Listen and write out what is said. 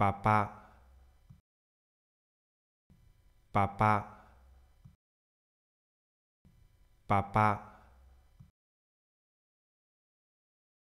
爸爸，爸爸，爸爸。